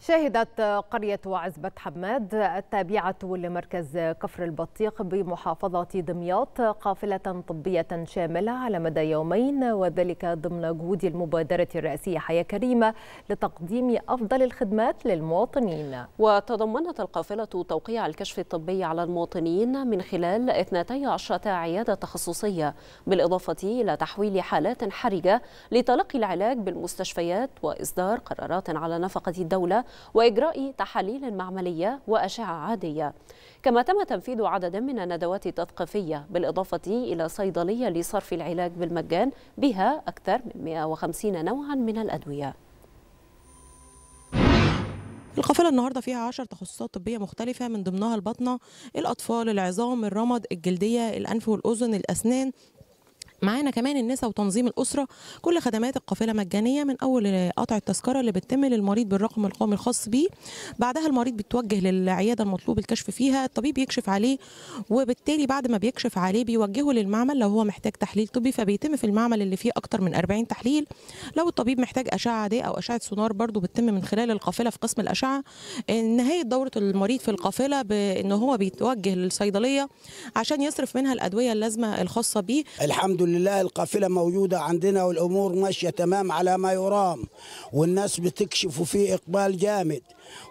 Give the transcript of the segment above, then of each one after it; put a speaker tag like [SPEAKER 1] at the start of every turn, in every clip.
[SPEAKER 1] شهدت قرية عزبة حماد التابعة لمركز كفر البطيق بمحافظة دمياط قافلة طبية شاملة على مدى يومين وذلك ضمن جهود المبادرة الرئاسية حياة كريمة لتقديم أفضل الخدمات للمواطنين
[SPEAKER 2] وتضمنت القافلة توقيع الكشف الطبي على المواطنين من خلال 12 عيادة تخصصية بالإضافة إلى تحويل حالات حرجة لتلقي العلاج بالمستشفيات وإصدار قرارات على نفقة الدولة وإجراء تحاليل معملية وأشعة عادية كما تم تنفيذ عدد من الندوات التثقيفية بالإضافة إلى صيدلية لصرف العلاج بالمجان
[SPEAKER 3] بها أكثر من 150 نوعا من الأدوية القافله النهارده فيها 10 تخصصات طبيه مختلفه من ضمنها البطنه الاطفال العظام الرمد الجلديه الانف والاذن الاسنان معانا كمان النساء وتنظيم الاسره كل خدمات القافله مجانيه من اول قطع التذكره اللي بتتم للمريض بالرقم القومي الخاص بيه بعدها المريض بيتوجه للعياده المطلوب الكشف فيها الطبيب يكشف عليه وبالتالي بعد ما بيكشف عليه بيوجهه للمعمل لو هو محتاج تحليل طبي فبيتم في المعمل اللي فيه اكتر من 40 تحليل لو الطبيب محتاج اشعه عاديه او اشعه سونار برضو بتتم من خلال القافله في قسم الاشعه نهايه دوره المريض في القافله بان هو بيتوجه للصيدليه عشان يصرف منها الادويه اللازمه الخاصه بيه
[SPEAKER 4] الحمد لله القافلة موجودة عندنا والأمور ماشية تمام على ما يرام والناس بتكشف وفي إقبال جامد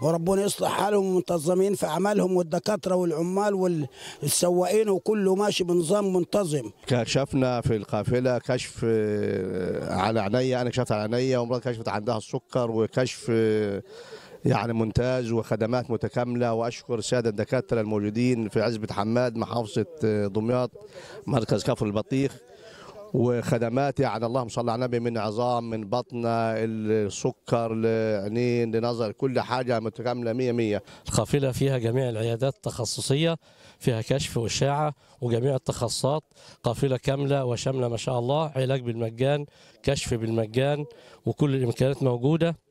[SPEAKER 4] وربنا يصلح حالهم ومنتظمين في أعمالهم والدكاترة والعمال والسواقين وكله ماشي بنظام منتظم
[SPEAKER 5] كشفنا في القافلة كشف آه، على عينيا أنا كشفت على عينيا ومرات كشفت عندها السكر وكشف آه، يعني ممتاز وخدمات متكاملة وأشكر سادة الدكاترة الموجودين في عزبة حماد محافظة آه، دمياط مركز كفر البطيخ وخدمات يعني اللهم صل على النبي من عظام من بطنه السكر لعينين لنظر كل حاجه متكامله 100 100
[SPEAKER 6] القافله فيها جميع العيادات التخصصيه فيها كشف واشاعه وجميع التخصصات قافله كامله وشامله ما شاء الله علاج بالمجان كشف بالمجان وكل الامكانيات موجوده